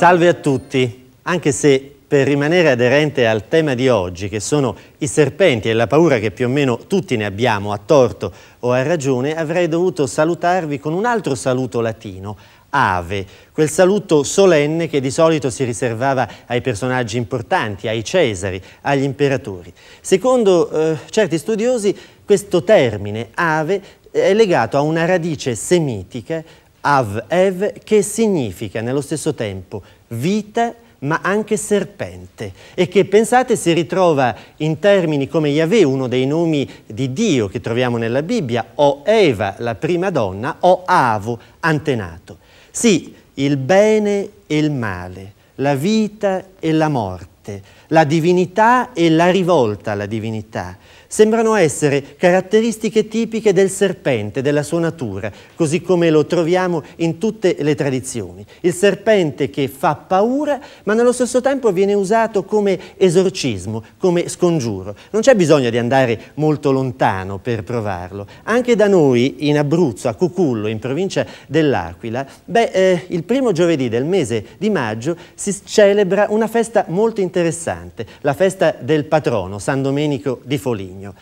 Salve a tutti, anche se per rimanere aderente al tema di oggi, che sono i serpenti e la paura che più o meno tutti ne abbiamo, a torto o a ragione, avrei dovuto salutarvi con un altro saluto latino, Ave, quel saluto solenne che di solito si riservava ai personaggi importanti, ai Cesari, agli imperatori. Secondo eh, certi studiosi, questo termine, Ave, è legato a una radice semitica Av, Ev, che significa nello stesso tempo vita ma anche serpente e che pensate si ritrova in termini come Yahweh, uno dei nomi di Dio che troviamo nella Bibbia, o Eva, la prima donna, o Avo, antenato. Sì, il bene e il male, la vita e la morte contraste, la divinità e la rivolta alla divinità. Sembrano essere caratteristiche tipiche del serpente, della sua natura, così come lo troviamo in tutte le tradizioni. Il serpente che fa paura, ma nello stesso tempo viene usato come esorcismo, come scongiuro. Non c'è bisogno di andare molto lontano per provarlo. Anche da noi, in Abruzzo, a Cucullo, in provincia dell'Aquila, beh, eh, il primo giovedì del mese di maggio si celebra una festa molto interessante interessante, la festa del patrono, San Domenico di Foligno.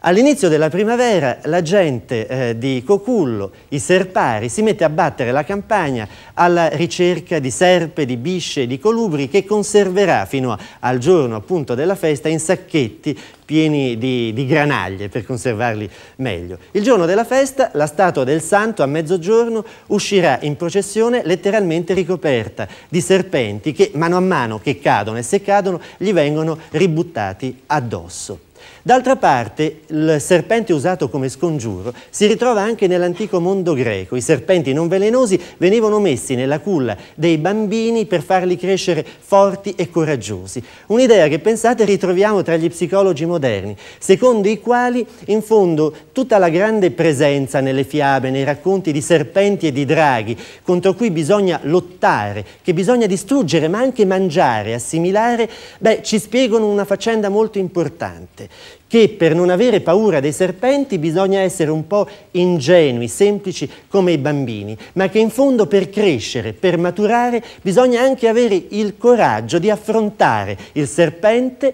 All'inizio della primavera la gente eh, di Cocullo, i serpari, si mette a battere la campagna alla ricerca di serpe, di bisce, di colubri che conserverà fino al giorno appunto della festa in sacchetti pieni di, di, granaglie per conservarli meglio. Il giorno della festa la statua del santo a mezzogiorno uscirà in processione letteralmente ricoperta di serpenti che mano a mano che cadono e se cadono gli vengono ributtati addosso. D'altra parte, il serpente usato come scongiuro si ritrova anche nell'antico mondo greco. I serpenti non velenosi venivano messi nella culla dei bambini per farli crescere forti e coraggiosi. Un'idea che, pensate, ritroviamo tra gli psicologi moderni, secondo i quali, in fondo, tutta la grande presenza nelle fiabe, nei racconti di serpenti e di draghi, contro cui bisogna lottare, che bisogna distruggere, ma anche mangiare, assimilare, beh, ci spiegano una faccenda molto importante che per non avere paura dei serpenti bisogna essere un po' ingenui, semplici come i bambini, ma che in fondo per crescere, per maturare, bisogna anche avere il coraggio di affrontare il serpente,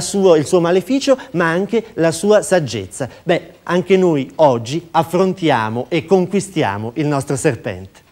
suo, il suo maleficio, ma anche la sua saggezza. Beh, anche noi oggi affrontiamo e conquistiamo il nostro serpente.